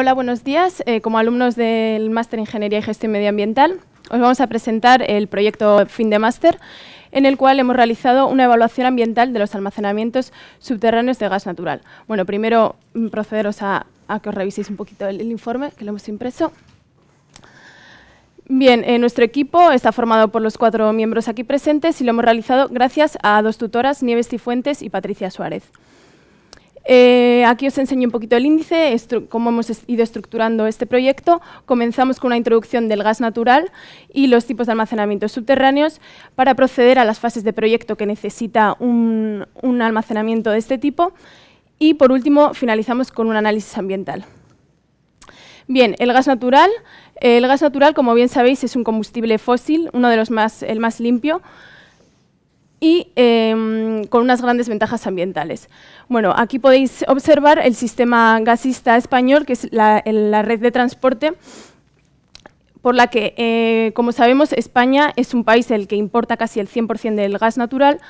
hola, buenos días. Eh, como alumnos del Máster en Ingeniería y Gestión Medioambiental, os vamos a presentar el proyecto Fin de Máster, en el cual hemos realizado una evaluación ambiental de los almacenamientos subterráneos de gas natural. Bueno, primero mm, procederos a, que os reviséis un poquito el, informe que lo hemos impreso. Bien, eh, nuestro equipo está formado por los cuatro miembros aquí presentes y lo hemos realizado gracias a dos tutoras, Nieves Cifuentes y Patricia Suárez. Eh, aquí os enseño un poquito el índice, cómo hemos ido estructurando este proyecto. Comenzamos con una introducción del gas natural y los tipos de almacenamiento subterráneos para proceder a las fases de proyecto que necesita un, almacenamiento de este tipo. Y por último, finalizamos con un análisis ambiental. Bien, el gas natural. El gas natural, como bien sabéis, es un combustible fósil, uno de los más, el más limpio, y em, con unas grandes ventajas ambientales. Bueno, aquí podéis observar el sistema gasista español, que es la, red de transporte, por la que, eh, como sabemos, España es un país el que importa casi el 100% del gas natural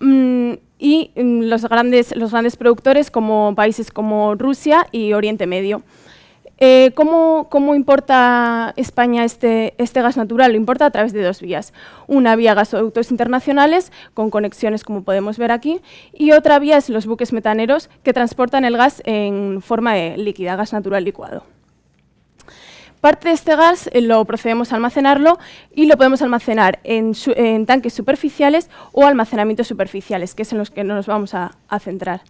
mm, y mm, los grandes, los grandes productores como países como Rusia y Oriente Medio. Eh, ¿cómo, importa España este, este, gas natural? Lo importa a través de dos vías. Una vía gasoductos internacionales, con conexiones como podemos ver aquí, y otra vía es los buques metaneros que transportan el gas en forma de líquida, gas natural licuado. Parte de este gas eh, lo procedemos a almacenarlo y lo podemos almacenar en, tanques superficiales o almacenamientos superficiales, que es en los que nos vamos a centrar.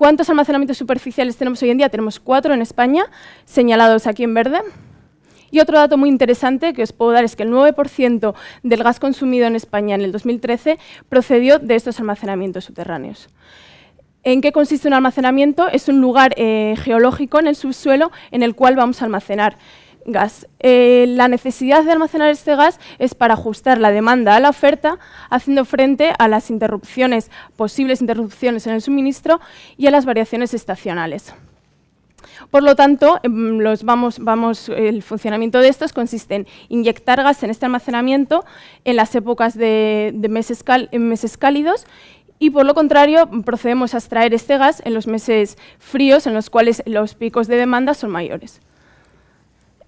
¿Cuántos almacenamientos superficiales tenemos hoy en día? Tenemos cuatro en España, señalados aquí en verde. Y otro dato muy interesante que os puedo dar es que el 9% del gas consumido en España en el 2013 procedió de estos almacenamientos subterráneos. ¿En qué consiste un almacenamiento? Es un lugar eh, geológico en el subsuelo en el cual vamos a almacenar gas. Eh, la necesidad de almacenar este gas es para ajustar la demanda a la oferta, haciendo frente a las interrupciones, posibles interrupciones en el suministro y a las variaciones estacionales. Por lo tanto, em, el funcionamiento de estos consiste en inyectar gas en este almacenamiento en las épocas de, meses cálidos y por lo contrario procedemos a extraer este gas en los meses fríos en los cuales los picos de demanda son mayores.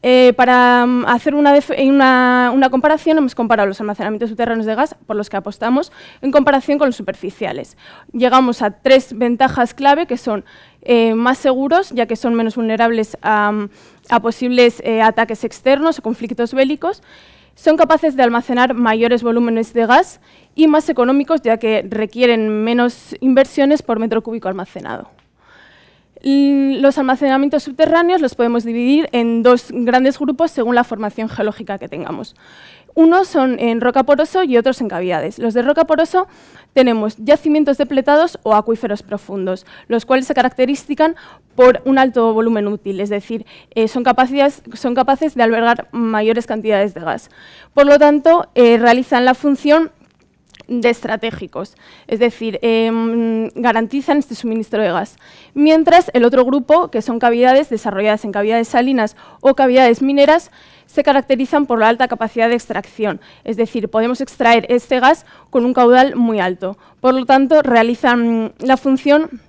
Eh, para mm, hacer una, comparación, hemos comparado los almacenamientos subterráneos de gas por los que apostamos en comparación con los superficiales. Llegamos a tres ventajas clave que son eh, más seguros, ya que son menos vulnerables a, posibles eh, ataques externos o conflictos bélicos, son capaces de almacenar mayores volúmenes de gas y más económicos, ya que requieren menos inversiones por metro cúbico almacenado. Los almacenamientos subterráneos los podemos dividir en dos grandes grupos según la formación geológica que tengamos. Unos son en roca poroso y otros en cavidades. Los de roca poroso tenemos yacimientos depletados o acuíferos profundos, los cuales se caracterizan por un alto volumen útil, es decir, eh, son, capaces, de albergar mayores cantidades de gas. Por lo tanto, eh, realizan la función de estratégicos, es decir, em, garantizan este suministro de gas. Mientras el otro grupo, que son cavidades desarrolladas en cavidades salinas o cavidades mineras, se caracterizan por la alta capacidad de extracción, es decir, podemos extraer este gas con un caudal muy alto. Por lo tanto, realizan la función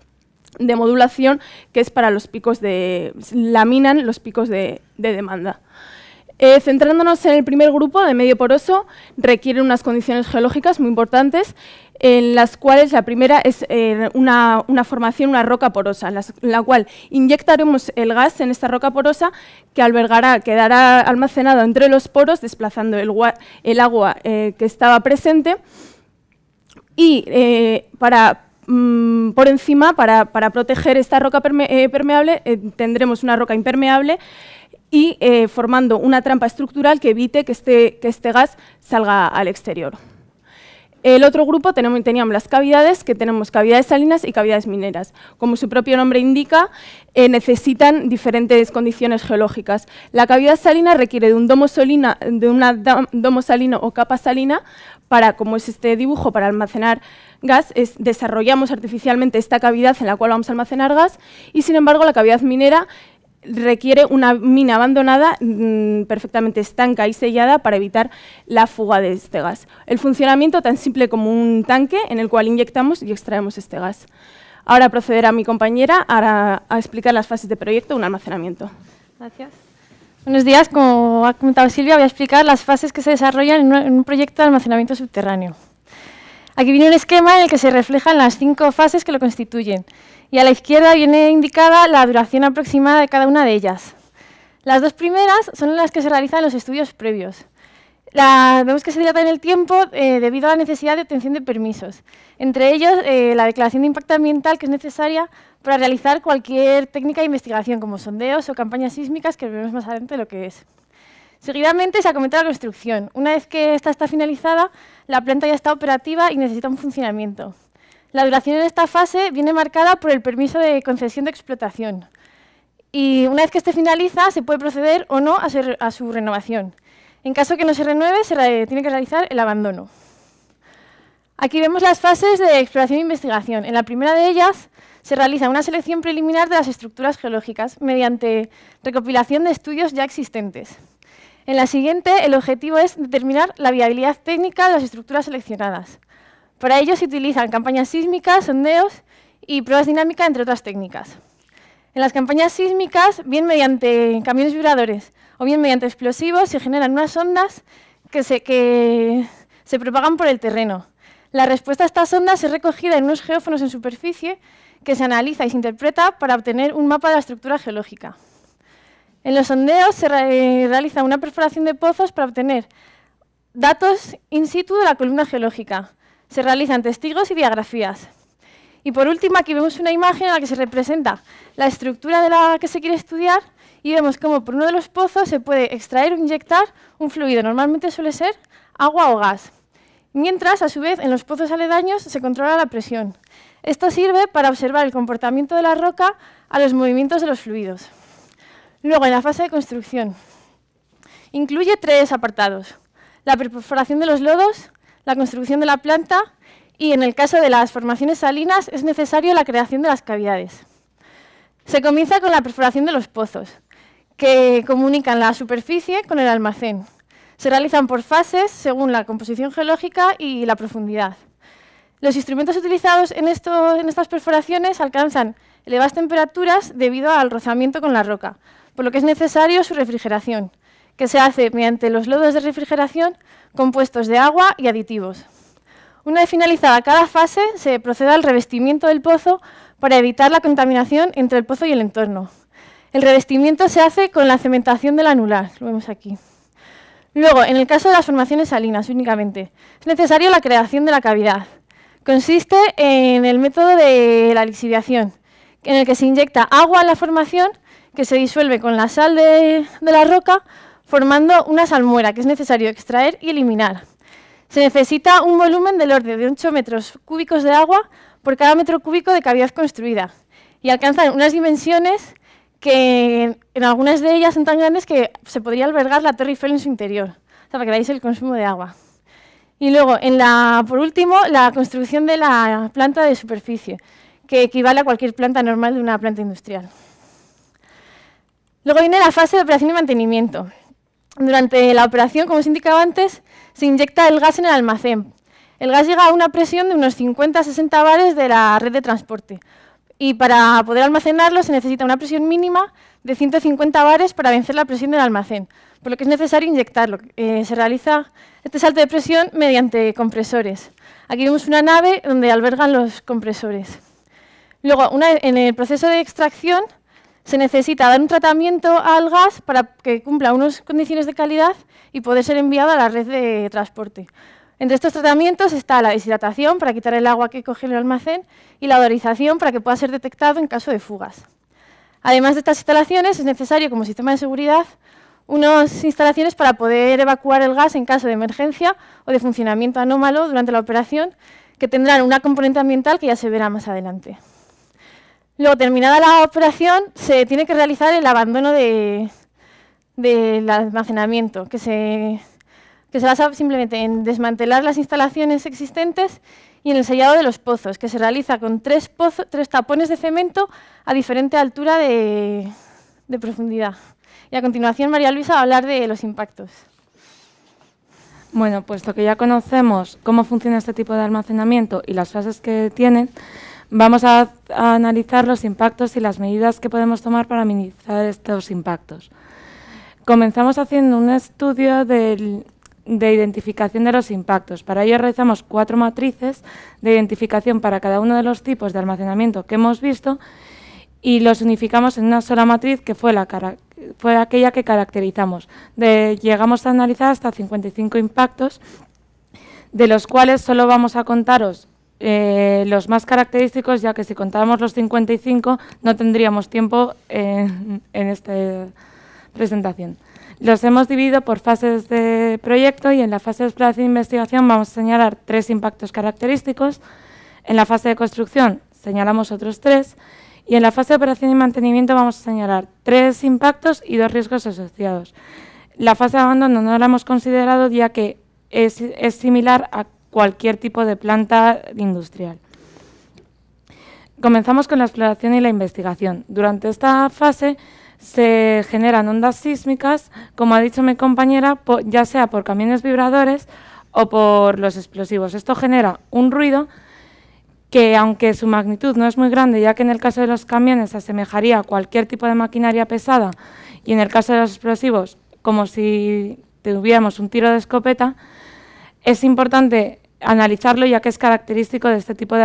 de modulación que es para los picos de... laminan los picos de demanda. Eh, centrándonos en el primer grupo de medio poroso, requiere unas condiciones geológicas muy importantes, en las cuales la primera es eh, una, formación, una roca porosa, en la cual inyectaremos el gas en esta roca porosa que albergará, quedará almacenado entre los poros, desplazando el, agua eh, que estaba presente. Y para, mm, por encima, para, proteger esta roca permeable, tendremos una roca impermeable y eh, formando una trampa estructural que evite que este, que este gas salga al exterior. El otro grupo tenemos, teníamos las cavidades, que tenemos cavidades salinas y cavidades mineras. Como su propio nombre indica, eh, necesitan diferentes condiciones geológicas. La cavidad salina requiere de un domo, de una domo salino o capa salina para, como es este dibujo, para almacenar gas, desarrollamos artificialmente esta cavidad en la cual vamos a almacenar gas y, sin embargo, la cavidad minera requiere una mina abandonada mm, perfectamente estanca y sellada para evitar la fuga de este gas. El funcionamiento tan simple como un tanque en el cual inyectamos y extraemos este gas. Ahora procederá mi compañera a, explicar las fases de proyecto un almacenamiento. Gracias. Buenos días. Como ha comentado Silvia, voy a explicar las fases que se desarrollan en un proyecto de almacenamiento subterráneo. Aquí viene un esquema en el que se reflejan las cinco fases que lo constituyen y a la izquierda viene indicada la duración aproximada de cada una de ellas. Las dos primeras son las que se realizan en los estudios previos. vemos que se dilata en el tiempo eh, debido a la necesidad de obtención de permisos, entre ellos eh, la declaración de impacto ambiental que es necesaria para realizar cualquier técnica de investigación, como sondeos o campañas sísmicas, que veremos más adelante lo que es. Seguidamente se ha comentado la construcción. Una vez que esta está finalizada, la planta ya está operativa y necesita un funcionamiento. La duración de esta fase viene marcada por el permiso de concesión de explotación. Y una vez que este finaliza, se puede proceder o no a su, renovación. En caso que no se renueve, se tiene que realizar el abandono. Aquí vemos las fases de exploración e investigación. En la primera de ellas se realiza una selección preliminar de las estructuras geológicas mediante recopilación de estudios ya existentes. En la siguiente, el objetivo es determinar la viabilidad técnica de las estructuras seleccionadas. Para ello se utilizan campañas sísmicas, sondeos y pruebas dinámicas, entre otras técnicas. En las campañas sísmicas, bien mediante camiones vibradores o bien mediante explosivos, se generan unas ondas que se, propagan por el terreno. La respuesta a estas ondas es recogida en unos geófonos en superficie que se analiza y se interpreta para obtener un mapa de la estructura geológica. En los sondeos se eh, realiza una perforación de pozos para obtener datos in situ de la columna geológica, se realizan testigos y diagrafías. Y por último, aquí vemos una imagen en la que se representa la estructura de la que se quiere estudiar y vemos cómo por uno de los pozos se puede extraer o inyectar un fluido, normalmente suele ser agua o gas. Mientras, a su vez, en los pozos aledaños se controla la presión. Esto sirve para observar el comportamiento de la roca a los movimientos de los fluidos. Luego, en la fase de construcción, incluye tres apartados. La perforación de los lodos, la construcción de la planta y en el caso de las formaciones salinas es necesario la creación de las cavidades. Se comienza con la perforación de los pozos, que comunican la superficie con el almacén. Se realizan por fases según la composición geológica y la profundidad. Los instrumentos utilizados en, estas perforaciones alcanzan elevadas temperaturas debido al rozamiento con la roca, por lo que es necesario su refrigeración que se hace mediante los lodos de refrigeración compuestos de agua y aditivos. Una vez finalizada cada fase, se procede al revestimiento del pozo para evitar la contaminación entre el pozo y el entorno. El revestimiento se hace con la cementación del anular, lo vemos aquí. Luego, en el caso de las formaciones salinas únicamente, es necesario la creación de la cavidad. Consiste en el método de la lixiviación, en el que se inyecta agua en la formación que se disuelve con la sal de la roca formando una salmuera que es necesario extraer y eliminar. Se necesita un volumen del orden de 8 metros cúbicos de agua por cada metro cúbico de cavidad construida y alcanzan unas dimensiones que en algunas de ellas son tan grandes que se podría albergar la Torre Eiffel en su interior, o sea, para que veáis el consumo de agua. Y luego, por último, la construcción de la planta de superficie, que equivale a cualquier planta normal de una planta industrial. Luego viene la fase de operación y mantenimiento. Durante la operación, como os indicaba antes, se inyecta el gas en el almacén. El gas llega a una presión de unos 50-60 bares de la red de transporte y para poder almacenarlo se necesita una presión mínima de 150 bares para vencer la presión del almacén, por lo que es necesario inyectarlo. Eh, se realiza este salto de presión mediante compresores. Aquí vemos una nave donde albergan los compresores. Luego, en el proceso de extracción se necesita dar un tratamiento al gas para que cumpla unas condiciones de calidad y poder ser enviado a la red de transporte. Entre estos tratamientos está la deshidratación, para quitar el agua que coge el almacén, y la odorización, para que pueda ser detectado en caso de fugas. Además de estas instalaciones, es necesario, como sistema de seguridad, unas instalaciones para poder evacuar el gas en caso de emergencia o de funcionamiento anómalo durante la operación, que tendrán una componente ambiental que ya se verá más adelante. Luego, terminada la operación, se tiene que realizar el abandono del almacenamiento, que se, basa simplemente en desmantelar las instalaciones existentes y en el sellado de los pozos, que se realiza con tres, tres tapones de cemento a diferente altura de, de profundidad. Y a continuación, María Luisa va a hablar de los impactos. Bueno, puesto que ya conocemos cómo funciona este tipo de almacenamiento y las fases que tienen, Vamos a, analizar los impactos y las medidas que podemos tomar para minimizar estos impactos. Comenzamos haciendo un estudio de identificación de los impactos. Para ello realizamos cuatro matrices de identificación para cada uno de los tipos de almacenamiento que hemos visto y los unificamos en una sola matriz que fue, la fue aquella que caracterizamos. llegamos a analizar hasta 55 impactos, de los cuales solo vamos a contaros eh, los más característicos, ya que si contábamos los 55 no tendríamos tiempo en esta presentación. Los hemos dividido por fases de proyecto y en la fase de exploración e investigación vamos a señalar tres impactos característicos. En la fase de construcción señalamos otros tres y en la fase de operación y mantenimiento vamos a señalar tres impactos y dos riesgos asociados. La fase de abandono no la hemos considerado ya que es, es similar a cualquier tipo de planta industrial. Comenzamos con la exploración y la investigación. Durante esta fase se generan ondas sísmicas, como ha dicho mi compañera, ya sea por camiones vibradores o por los explosivos. Esto genera un ruido que aunque su magnitud no es muy grande, ya que en el caso de los camiones se asemejaría a cualquier tipo de maquinaria pesada y en el caso de los explosivos como si tuviéramos un tiro de escopeta, es importante analizarlo ya que es característico de este tipo de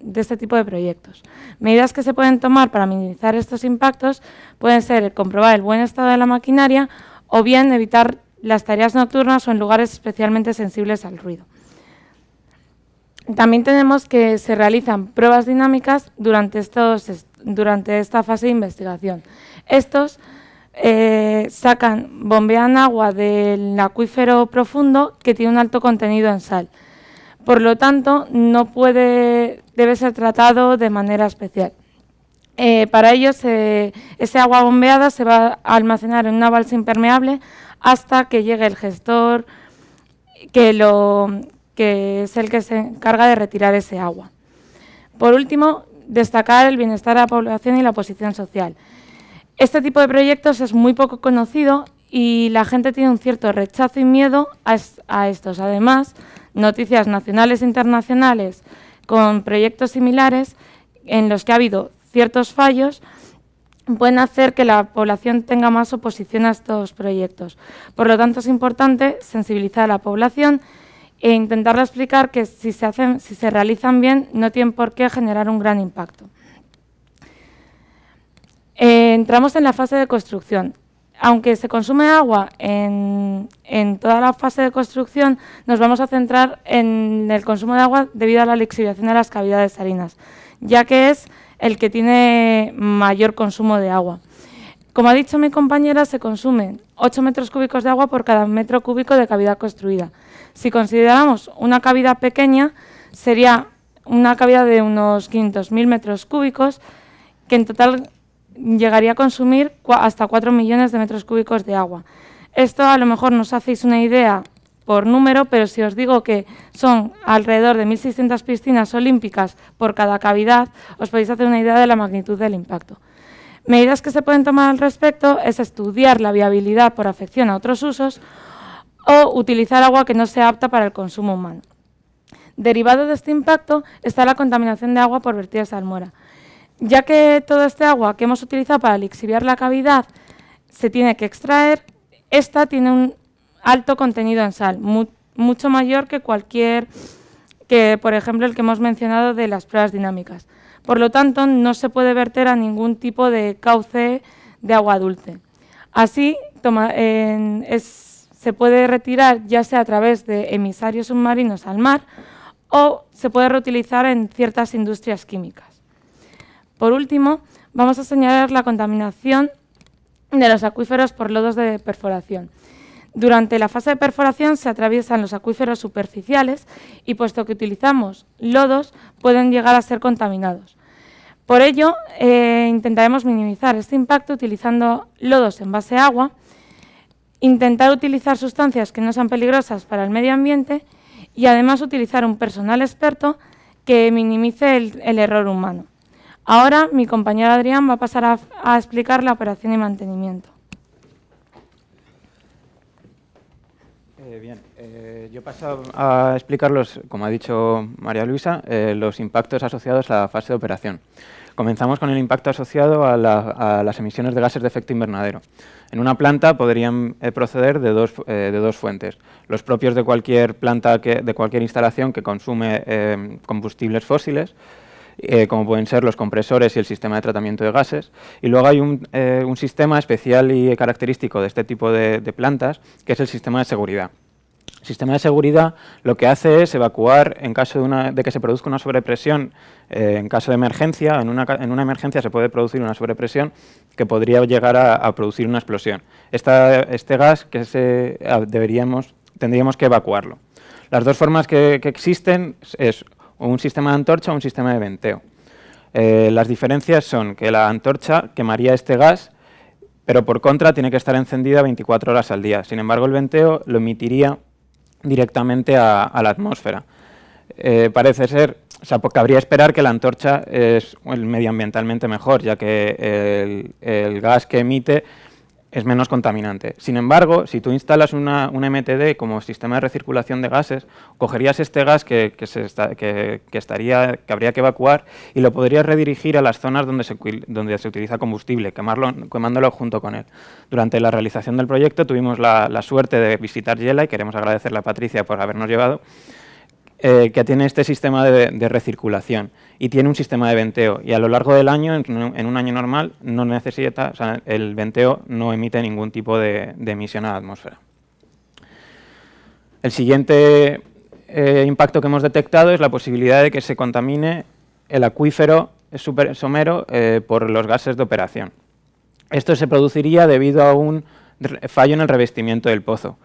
de este tipo de proyectos. Medidas que se pueden tomar para minimizar estos impactos pueden ser comprobar el buen estado de la maquinaria o bien evitar las tareas nocturnas o en lugares especialmente sensibles al ruido. También tenemos que se realizan pruebas dinámicas durante, esta fase de investigación. Estos eh, sacan, bombean agua del acuífero profundo que tiene un alto contenido en sal. Por lo tanto, no puede, debe ser tratado de manera especial. Eh, para ello, ese agua bombeada se va a almacenar en una balsa impermeable hasta que llegue el gestor, que, es el que se encarga de retirar ese agua. Por último, destacar el bienestar de la población y la posición social. Este tipo de proyectos es muy poco conocido y la gente tiene un cierto rechazo y miedo a, a estos. Además, noticias nacionales e internacionales con proyectos similares en los que ha habido ciertos fallos pueden hacer que la población tenga más oposición a estos proyectos. Por lo tanto, es importante sensibilizar a la población e intentar explicar que si se, hacen, si se realizan bien no tienen por qué generar un gran impacto. Eh, entramos en la fase de construcción aunque se consume agua en, toda la fase de construcción, nos vamos a centrar en el consumo de agua debido a la lixiviación de las cavidades salinas, ya que es el que tiene mayor consumo de agua. Como ha dicho mi compañera, se consumen 8 metros cúbicos de agua por cada metro cúbico de cavidad construida. Si consideramos una cavidad pequeña, sería una cavidad de unos 500.000 metros cúbicos, que en total llegaría a consumir hasta 4 millones de metros cúbicos de agua. Esto a lo mejor nos hacéis una idea por número, pero si os digo que son alrededor de 1.600 piscinas olímpicas por cada cavidad, os podéis hacer una idea de la magnitud del impacto. Medidas que se pueden tomar al respecto es estudiar la viabilidad por afección a otros usos o utilizar agua que no sea apta para el consumo humano. Derivado de este impacto está la contaminación de agua por vertidas de almuera. Ya que todo este agua que hemos utilizado para lixiviar la cavidad se tiene que extraer, esta tiene un alto contenido en sal, mucho mayor que cualquier, que por ejemplo el que hemos mencionado de las pruebas dinámicas. Por lo tanto, no se puede verter a ningún tipo de cauce de agua dulce. Así, se puede retirar ya sea a través de emisarios submarinos al mar o se puede reutilizar en ciertas industrias químicas. Por último, vamos a señalar la contaminación de los acuíferos por lodos de perforación. Durante la fase de perforación se atraviesan los acuíferos superficiales y puesto que utilizamos lodos pueden llegar a ser contaminados. Por ello, eh, intentaremos minimizar este impacto utilizando lodos en base a agua, intentar utilizar sustancias que no sean peligrosas para el medio ambiente y además utilizar un personal experto que minimice el error humano. Ahora mi compañero Adrián va a pasar a, explicar la operación y mantenimiento. Eh, bien, eh, yo paso a explicarlos, como ha dicho María Luisa, eh, los impactos asociados a la fase de operación. Comenzamos con el impacto asociado a, las emisiones de gases de efecto invernadero. En una planta podrían proceder de dos, fuentes, los propios de cualquier planta, de cualquier instalación que consume combustibles fósiles, eh, como pueden ser los compresores y el sistema de tratamiento de gases. Y luego hay un, eh, sistema especial y característico de este tipo de, plantas, que es el sistema de seguridad. El sistema de seguridad lo que hace es evacuar en caso de, que se produzca una sobrepresión, eh, en caso de emergencia, en una, emergencia se puede producir una sobrepresión que podría llegar a, producir una explosión. este gas que ah, deberíamos, tendríamos que evacuarlo. Las dos formas que, que existen es o un sistema de antorcha o un sistema de venteo. Eh, las diferencias son que la antorcha quemaría este gas, pero por contra tiene que estar encendida 24 horas al día. Sin embargo, el venteo lo emitiría directamente a, la atmósfera. Eh, parece ser, o sea, pues cabría esperar que la antorcha es medioambientalmente mejor, ya que el gas que emite es menos contaminante. Sin embargo, si tú instalas una, un MTD como sistema de recirculación de gases, cogerías este gas que, estaría, que habría que evacuar y lo podrías redirigir a las zonas donde se, donde se utiliza combustible, quemarlo, quemándolo junto con él. Durante la realización del proyecto tuvimos la, la suerte de visitar Yela y queremos agradecerle a Patricia por habernos llevado. Eh, que tiene este sistema de, recirculación y tiene un sistema de venteo. Y a lo largo del año, en, un año normal, no necesita, el venteo no emite ningún tipo de, emisión a la atmósfera. El siguiente eh, impacto que hemos detectado es la posibilidad de que se contamine el acuífero super somero eh, por los gases de operación. Esto se produciría debido a un fallo en el revestimiento del pozo.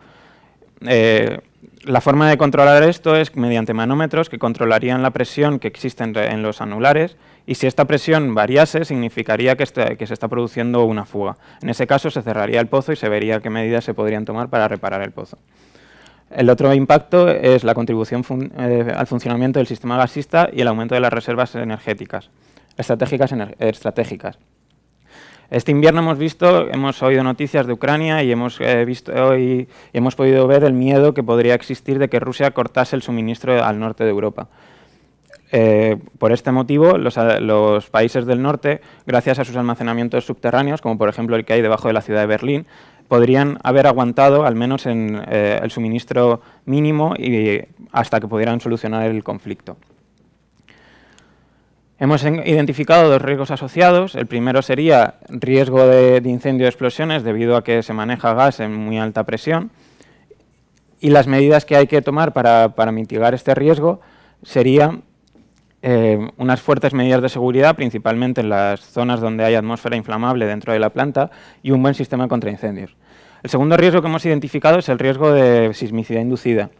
Eh, la forma de controlar esto es mediante manómetros que controlarían la presión que existe en, los anulares y si esta presión variase significaría este, que, se está produciendo una fuga. En ese caso se cerraría el pozo y se vería qué medidas se podrían tomar para reparar el pozo. El otro impacto es la contribución eh, al funcionamiento del sistema gasista y el aumento de las reservas energéticas, estratégicas. Este invierno hemos visto, hemos oído noticias de Ucrania y hemos, eh, hemos podido ver el miedo que podría existir de que Rusia cortase el suministro al norte de Europa. Eh, por este motivo, los, países del norte, gracias a sus almacenamientos subterráneos, como por ejemplo el que hay debajo de la ciudad de Berlín, podrían haber aguantado al menos en eh, el suministro mínimo y, hasta que pudieran solucionar el conflicto. Hemos identificado dos riesgos asociados. El primero sería riesgo de, incendio de explosiones debido a que se maneja gas en muy alta presión. Y las medidas que hay que tomar para, mitigar este riesgo serían eh, unas fuertes medidas de seguridad, principalmente en las zonas donde hay atmósfera inflamable dentro de la planta y un buen sistema contra incendios. El segundo riesgo que hemos identificado es el riesgo de sismicidad inducida.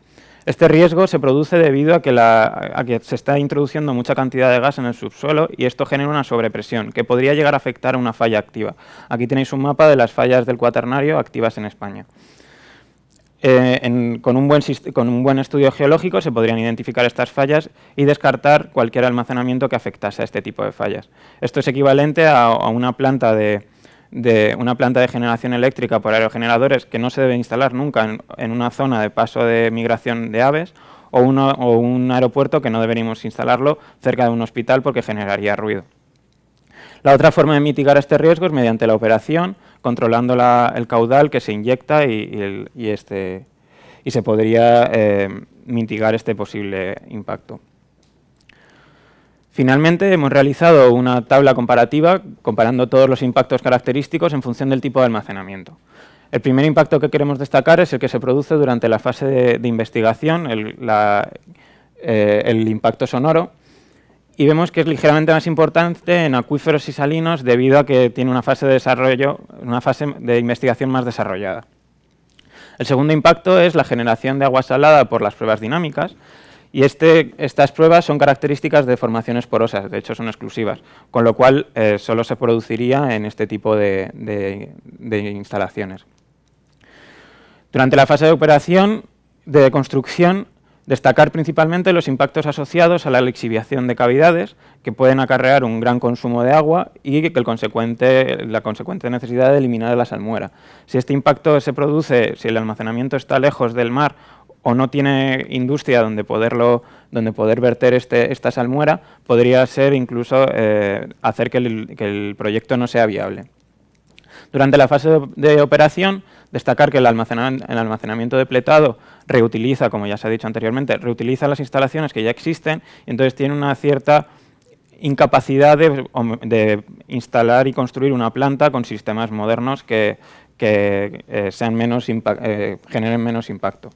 Este riesgo se produce debido a que, se está introduciendo mucha cantidad de gas en el subsuelo y esto genera una sobrepresión que podría llegar a afectar a una falla activa. Aquí tenéis un mapa de las fallas del cuaternario activas en España. Eh, con, un buen, estudio geológico se podrían identificar estas fallas y descartar cualquier almacenamiento que afectase a este tipo de fallas. Esto es equivalente a una planta de, de una planta de generación eléctrica por aerogeneradores que no se debe instalar nunca en, una zona de paso de migración de aves o, un aeropuerto que no deberíamos instalarlo cerca de un hospital porque generaría ruido. La otra forma de mitigar este riesgo es mediante la operación, controlando el caudal que se inyecta y, este, se podría eh, mitigar este posible impacto. Finalmente, hemos realizado una tabla comparativa comparando todos los impactos característicos en función del tipo de almacenamiento. El primer impacto que queremos destacar es el que se produce durante la fase de, investigación, eh, el, impacto sonoro, y vemos que es ligeramente más importante en acuíferos y salinos debido a que tiene una fase de desarrollo, una fase de investigación más desarrollada. El segundo impacto es la generación de agua salada por las pruebas dinámicas, y este, estas pruebas son características de formaciones porosas, de hecho son exclusivas, con lo cual eh, solo se produciría en este tipo de, instalaciones. Durante la fase de operación, de construcción, destacar principalmente los impactos asociados a la lixiviación de cavidades, que pueden acarrear un gran consumo de agua y que la consecuente necesidad de eliminar la salmuera. Si este impacto se produce, si el almacenamiento está lejos del mar o no tiene industria donde donde poder verter este, esta salmuera, podría ser incluso eh, hacer que el, proyecto no sea viable. Durante la fase de operación, destacar que el, almacenamiento depletado reutiliza, como ya se ha dicho anteriormente, reutiliza las instalaciones que ya existen y entonces tiene una cierta incapacidad de, instalar y construir una planta con sistemas modernos que, eh, sean eh, generen menos impacto.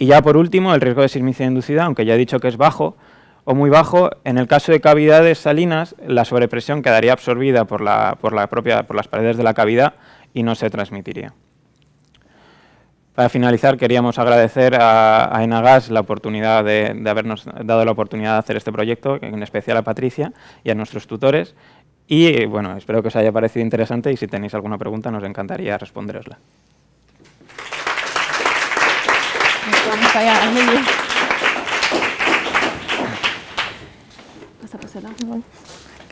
Y ya por último, el riesgo de sismicidad inducida, aunque ya he dicho que es bajo o muy bajo, en el caso de cavidades salinas, la sobrepresión quedaría absorbida por, la, propia, por las paredes de la cavidad y no se transmitiría. Para finalizar, queríamos agradecer a, Enagas la oportunidad de, de, habernos dado la oportunidad de hacer este proyecto, en especial a Patricia y a nuestros tutores. Y bueno, espero que os haya parecido interesante y si tenéis alguna pregunta nos encantaría responderosla. ¿Qué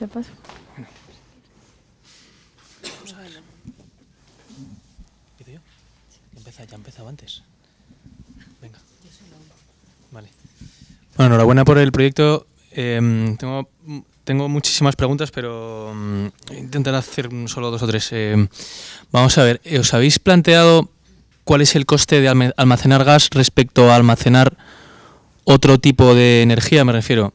Pasa, Vamos a ver. ¿Qué cella. Hva ya empezaba antes. Venga. Vale. Bueno, enhorabuena por el proyecto. Eh, tengo, tengo muchísimas preguntas, pero um, mm, intentaré hacer solo dos o tres. Eh, vamos a ver, ¿os habéis planteado cuál es el coste de almacenar gas respecto a almacenar otro tipo de energía, me refiero.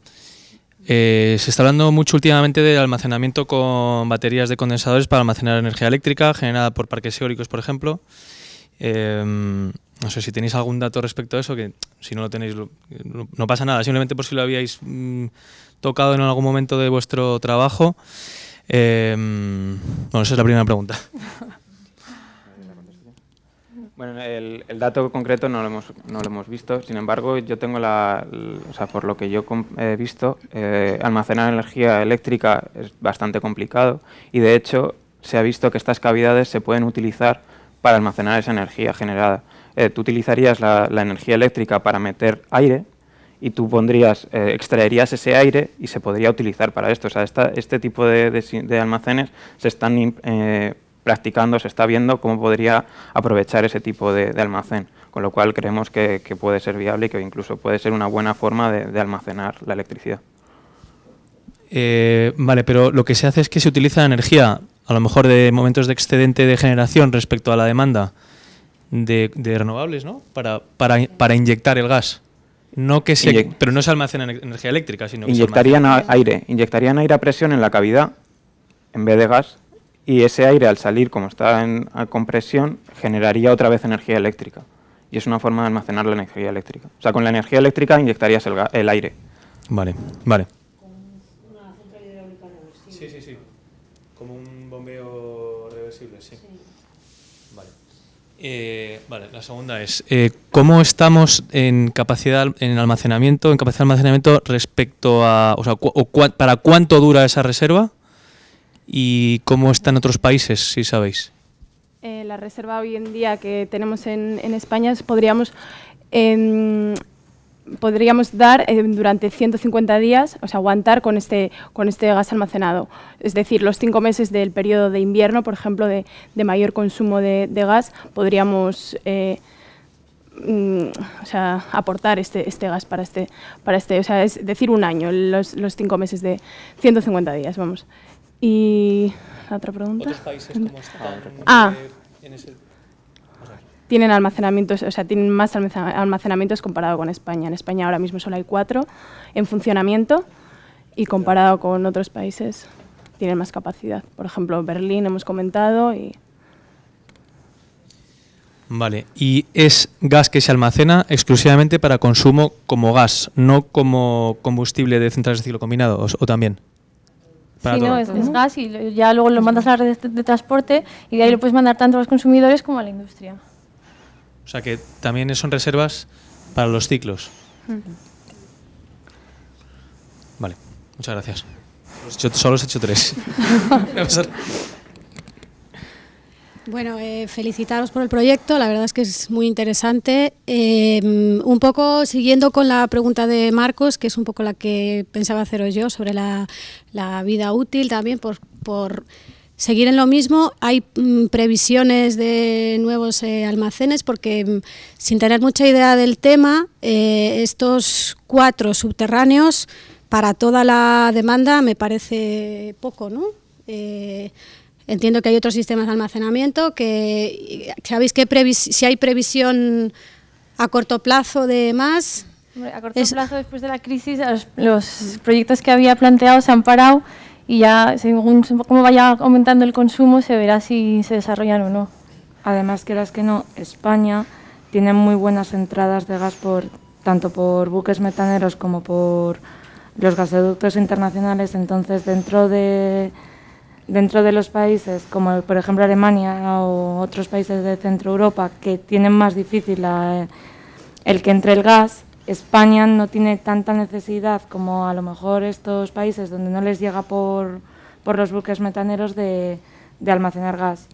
Eh, se está hablando mucho últimamente de almacenamiento con baterías de condensadores para almacenar energía eléctrica generada por parques eólicos, por ejemplo. Em, no sé si tenéis algún dato respecto a eso, que si no lo tenéis, no pasa nada, simplemente por si lo habíais mm, tocado en algún momento de vuestro trabajo. Em, bueno, esa es la primera pregunta. el, dato concreto no lo, hemos, no lo hemos visto, sin embargo, yo tengo la, o sea, por lo que yo he visto, eh, almacenar energía eléctrica es bastante complicado y de hecho se ha visto que estas cavidades se pueden utilizar para almacenar esa energía generada. Eh, tú utilizarías la, energía eléctrica para meter aire y tú pondrías, eh, extraerías ese aire y se podría utilizar para esto. O sea, este tipo de, de, de almacenes se están practicando se está viendo cómo podría aprovechar ese tipo de, almacén, con lo cual creemos que, puede ser viable y que incluso puede ser una buena forma de, almacenar la electricidad. Eh, vale, pero lo que se hace es que se utiliza energía, a lo mejor de momentos de excedente de generación respecto a la demanda de, renovables, ¿no? Para, para, inyectar el gas. No que se, pero no se almacena energía eléctrica, sino que inyectarían aire, inyectarían aire a presión en la cavidad en vez de gas y ese aire al salir como está en compresión generaría otra vez energía eléctrica y es una forma de almacenar la energía eléctrica. O sea, con la energía eléctrica inyectarías el, aire. Vale, vale. Una central Sí, sí, sí. Como un bombeo reversible, sí. Vale. Eh, vale, la segunda es, eh, ¿cómo estamos en capacidad, en almacenamiento, en capacidad de almacenamiento respecto a, o sea, o para cuánto dura esa reserva? ¿Y cómo está en otros países, si sabéis? Eh, la reserva hoy en día que tenemos en, España podríamos, em, podríamos dar em, durante 150 días, o sea, aguantar con este, con este gas almacenado. Es decir, los cinco meses del periodo de invierno, por ejemplo, de, mayor consumo de, gas, podríamos... Eh, mm, aportar este, este, gas para este, para este, o sea, es decir, un año, los, los cinco meses de 150 días, vamos. Y otra pregunta. ¿Otros países cómo ah, ah. Tienen almacenamientos, o sea, tienen más almacenamientos comparado con España. En España ahora mismo solo hay cuatro en funcionamiento y comparado con otros países tienen más capacidad. Por ejemplo, Berlín hemos comentado y Vale, y es gas que se almacena exclusivamente para consumo como gas, no como combustible de centrales de ciclo combinado, o también sí, no, es, gas y eh, ya luego lo mandas a la red de, transporte y de ahí lo puedes mandar tanto a los consumidores como a la industria. O sea que también son reservas para los ciclos. Vale, muchas gracias. solo os hecho tres. Bueno, eh, felicitaros por el proyecto, la verdad es que es muy interesante. Em, un poco siguiendo con la pregunta de Marcos, que es un poco la que pensaba haceros yo sobre la, vida útil también, por, seguir en lo mismo, hay mm, previsiones de nuevos eh, almacenes, porque mm, sin tener mucha idea del tema, eh, estos cuatro subterráneos para toda la demanda me parece poco, ¿no? Entiendo que hay otros sistemas de almacenamiento, que sabéis que si hay previsión a corto plazo de más. a corto plazo, después de la crisis, los, proyectos que había planteado se han parado y ya, según cómo vaya aumentando el consumo, se verá si se desarrollan o no. Además, que las que no, España tiene muy buenas entradas de gas por tanto por buques metaneros como por los gasoductos internacionales, entonces dentro de dentro de los países como por ejemplo Alemania o otros países de Centro Europa que tienen más difícil el que entre el gas, España no tiene tanta necesidad como a lo mejor estos países donde no les llega por, los buques metaneros de, almacenar gas.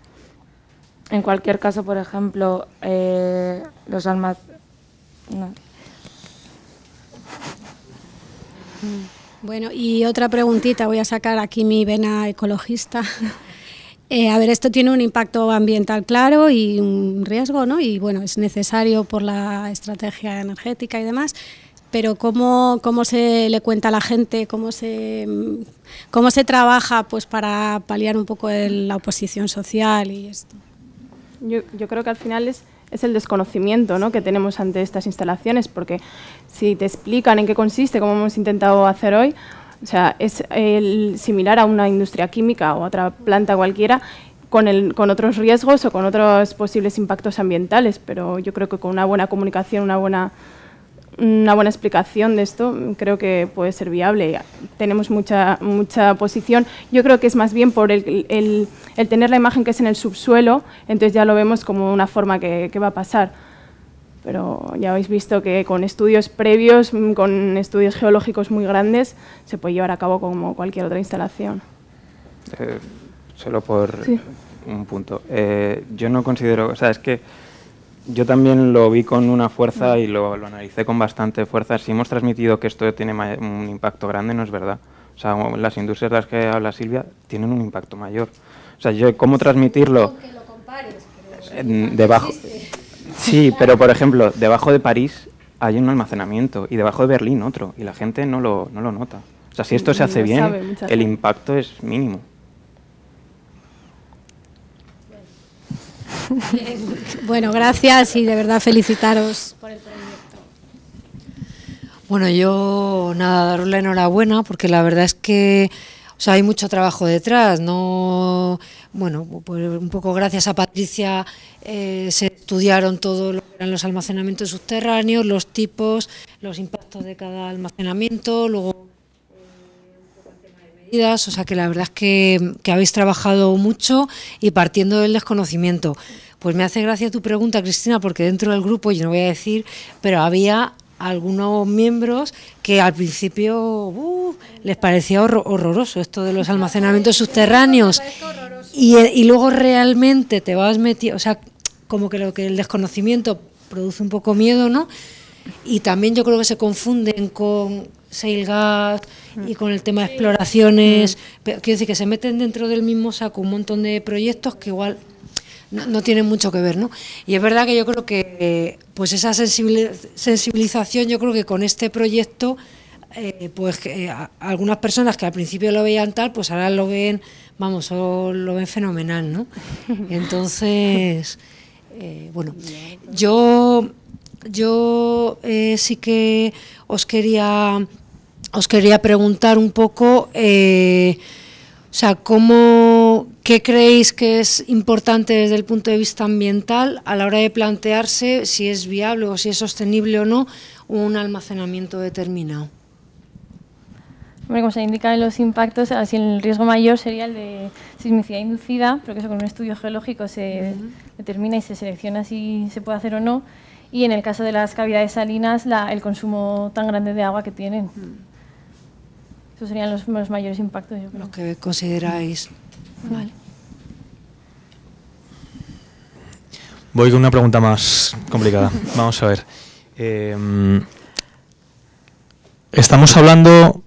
En cualquier caso, por ejemplo, eh, los almacenes... Mm. Bueno, y otra preguntita, voy a sacar aquí mi vena ecologista. Eh, a ver, esto tiene un impacto ambiental claro y un riesgo, ¿no? Y bueno, es necesario por la estrategia energética y demás, pero ¿cómo, cómo se le cuenta a la gente? ¿Cómo se, cómo se trabaja pues, para paliar un poco la oposición social y esto? yo creo que al final es es el desconocimiento ¿no? que tenemos ante estas instalaciones, porque si te explican en qué consiste, como hemos intentado hacer hoy, o sea, es similar a una industria química o otra planta cualquiera, con, el, con otros riesgos o con otros posibles impactos ambientales, pero yo creo que con una buena comunicación, una buena una buena explicación de esto creo que puede ser viable. Tenemos mucha, mucha posición. Yo creo que es más bien por el, el, tener la imagen que es en el subsuelo, entonces ya lo vemos como una forma que, va a pasar. Pero ya habéis visto que con estudios previos, mm, con estudios geológicos muy grandes, se puede llevar a cabo como cualquier otra instalación. Eh, solo por un punto. Eh, yo no considero, o sea, es que yo también lo vi con una fuerza y lo, analicé con bastante fuerza. Si hemos transmitido que esto tiene un impacto grande, no es verdad. O sea, las industrias de las que habla Silvia tienen un impacto mayor. O sea, yo, ¿cómo transmitirlo? Que lo compares, debajo, sí, pero por ejemplo, debajo de París hay un almacenamiento y debajo de Berlín otro, y la gente no lo, no lo nota. O sea, si esto se mm, hace bien, el impacto es mínimo. Bueno, gracias y de verdad felicitaros por el proyecto. Bueno, yo nada, daros la enhorabuena porque la verdad es que hay mucho trabajo detrás, no bueno, pues un poco gracias a Patricia eh, se estudiaron todo lo eran los almacenamientos subterráneos, los tipos, los impactos de cada almacenamiento, luego o sea que la verdad es que, habéis trabajado mucho y partiendo del desconocimiento. Pues me hace gracia tu pregunta, Cristina, porque dentro del grupo, yo no voy a decir, pero había algunos miembros que al principio uh, les parecía horroroso esto de los almacenamientos subterráneos y, y, luego realmente te vas metiendo, o sea, como que lo que el desconocimiento produce un poco miedo, ¿no? Y también yo creo que se confunden con, Seilgat mm. y con el tema de exploraciones. Mm. quiero decir que se meten dentro del mismo saco un montón de proyectos que igual no, tienen mucho que ver, ¿no? Y es verdad que yo creo que pues esa sensibilización, yo creo que con este proyecto, eh, pues eh, algunas personas que al principio lo veían tal, pues ahora lo ven, vamos, lo ven fenomenal, ¿no? Entonces, eh, bueno, pues. yo yo sí que os quería os quería preguntar un poco, eh, o sea, ¿qué creéis que es importante desde el punto de vista ambiental a la hora de plantearse si es viable o si es sostenible o no un almacenamiento determinado? como se indica en los impactos, así el riesgo mayor sería el de sismicidad inducida, pero eso con un estudio geológico se determina y se selecciona si se puede hacer o no. Y en el caso de las cavidades salinas, el consumo tan grande de agua que tienen. Mm. Esos serían los, mayores impactos. Yo creo. Lo que consideráis. Vale. Voy con una pregunta más complicada. Vamos a ver. Em, estamos hablando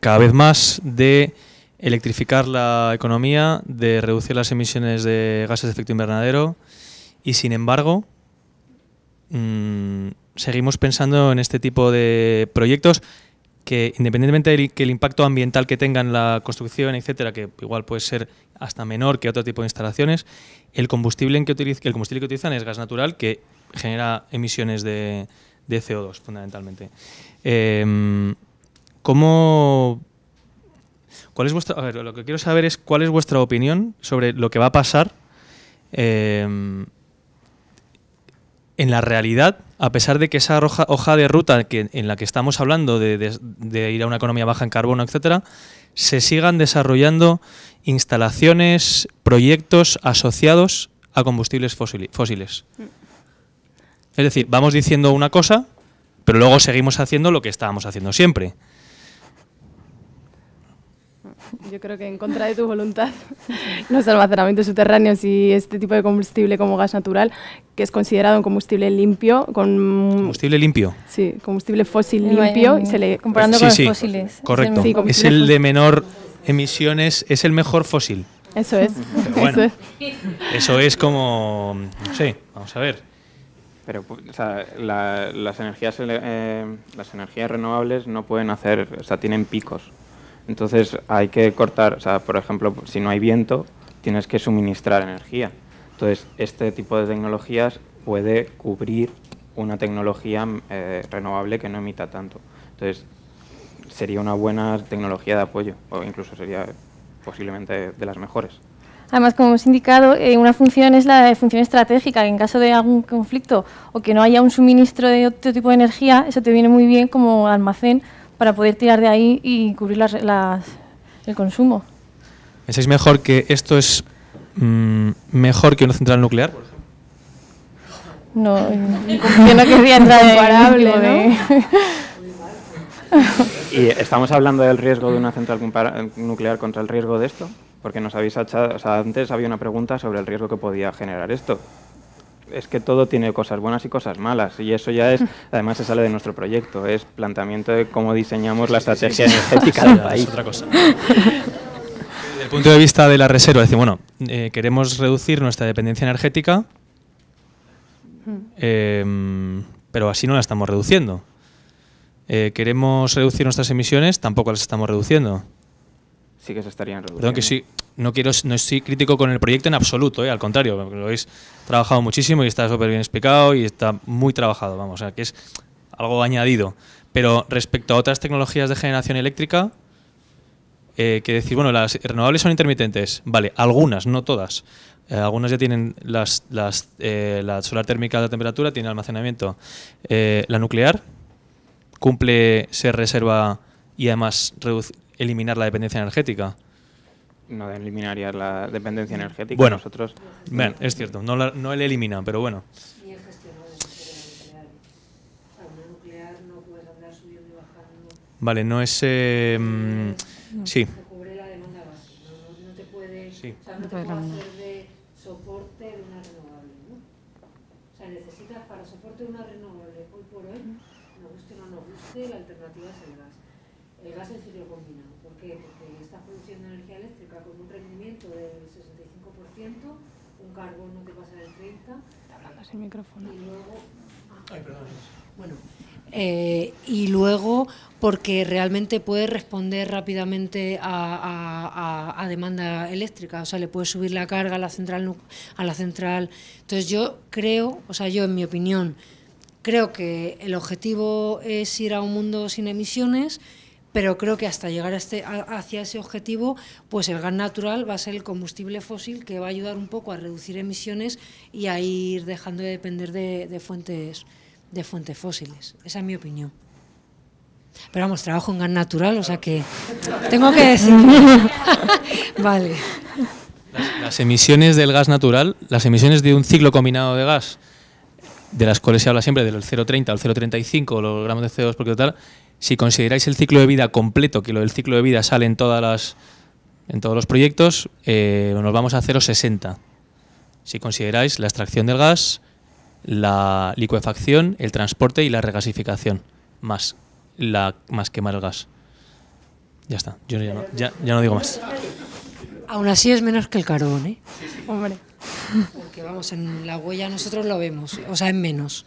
cada vez más de electrificar la economía, de reducir las emisiones de gases de efecto invernadero y sin embargo mm, seguimos pensando en este tipo de proyectos que independientemente del que el impacto ambiental que tenga en la construcción, etcétera, que igual puede ser hasta menor que otro tipo de instalaciones, el combustible que, el combustible que utilizan es gas natural que genera emisiones de, CO2 fundamentalmente. Em, ¿Cómo ¿Cuál es vuestra, lo que quiero saber es cuál es vuestra opinión sobre lo que va a pasar em, en la realidad, a pesar de que esa hoja, de ruta en la que estamos hablando de, de, ir a una economía baja en carbono, etcétera, se sigan desarrollando instalaciones, proyectos asociados a combustibles fósiles. Mm. Es decir, vamos diciendo una cosa, pero luego seguimos haciendo lo que estábamos haciendo siempre. Yo creo que en contra de tu voluntad, los almacenamientos subterráneos y este tipo de combustible como gas natural, que es considerado un combustible limpio, con combustible limpio. Sí, combustible fósil limpio, y se le comparando con los fósiles. Correcto. Es el, de menor emisiones, es el mejor fósil. Eso es. eso es. como, no sé, vamos a ver. Pero las, energías, eh, las energías renovables no pueden hacer, o sea, tienen picos. Entonces hay que cortar, o sea, por ejemplo, si no hay viento, tienes que suministrar energía. Entonces, este tipo de tecnologías puede cubrir una tecnología eh, renovable que no emita tanto. Entonces, sería una buena tecnología de apoyo, o incluso sería posiblemente de las mejores. Además, como hemos indicado, eh, una función es la función estratégica, en caso de algún conflicto o que no haya un suministro de otro tipo de energía, eso te viene muy bien como almacén para poder tirar de ahí y cubrir el consumo. ¿Pensáis mejor que esto es mm, mejor que una central nuclear, No, yo no querría entrar comparable, ¿no? ¿Y estamos hablando del riesgo de una central nuclear contra el riesgo de esto? Porque nos habéis antes había una pregunta sobre el riesgo que podía generar esto es que todo tiene cosas buenas y cosas malas. Y eso ya es, además se sale de nuestro proyecto, es planteamiento de cómo diseñamos la estrategia energética del país. Es otra cosa. Desde el punto de vista de la reserva, decir, bueno, eh, queremos reducir nuestra dependencia energética, mm. em, pero así no la estamos reduciendo. Eh, queremos reducir nuestras emisiones, tampoco las estamos reduciendo sí que se estarían reduciendo. que sí, no quiero, no estoy crítico con el proyecto en absoluto, eh, al contrario, lo habéis trabajado muchísimo y está súper bien explicado y está muy trabajado, vamos, o sea, que es algo añadido. Pero respecto a otras tecnologías de generación eléctrica, eh, que decir, bueno, las renovables son intermitentes, vale, algunas, no todas. Eh, algunas ya tienen las, la solar térmica de temperatura, tiene almacenamiento. la nuclear cumple, se reserva y además eliminar la dependencia energética. No eliminaría la dependencia energética. Bueno, nosotros. es cierto, no, la, no le eliminan, pero bueno. Vale, no es. Eh, mm, no, sí. Te cubre la demanda base. no, no te puede. Sí. O sea, no te puede hacer de soporte de una renovable, ¿no? O sea, necesitas para soporte de una renovable, hoy por hoy, no guste o no nos guste, la alternativa es el gas. El gas el ciclo combinado. ¿Por Porque estás produciendo energía eléctrica con un rendimiento del 65%, un carbono que pasa del 30%. Está hablando micrófono. Y luego. Ah. Bueno, eh, y luego porque realmente puede responder rápidamente a, demanda eléctrica, o sea, le puede subir la carga a la central a la central. Entonces yo creo, o sea, yo en mi opinión creo que el objetivo es ir a un mundo sin emisiones pero creo que hasta llegar este, hacia ese objetivo, pues el gas natural va a ser el combustible fósil que va a ayudar un poco a reducir emisiones y a ir dejando de depender de, fuentes, de fuentes fósiles. Esa es mi opinión. Pero vamos, trabajo en gas natural, o sea que tengo que decir. vale. Las, emisiones del gas natural, las emisiones de un ciclo combinado de gas, de las cuales se habla siempre del 0,30 al 0,35 los gramos de CO2 por tal, si consideráis el ciclo de vida completo, que lo del ciclo de vida sale en, todas las, en todos los proyectos, eh, nos vamos a 0,60. Si consideráis la extracción del gas, la licuefacción, el transporte y la regasificación, más, la, más quemar el gas. Ya está, yo ya no, no digo más. Aún así es menos que el carbón, ¿eh? Hombre. Porque vamos, en la huella nosotros lo vemos, o sea, en menos.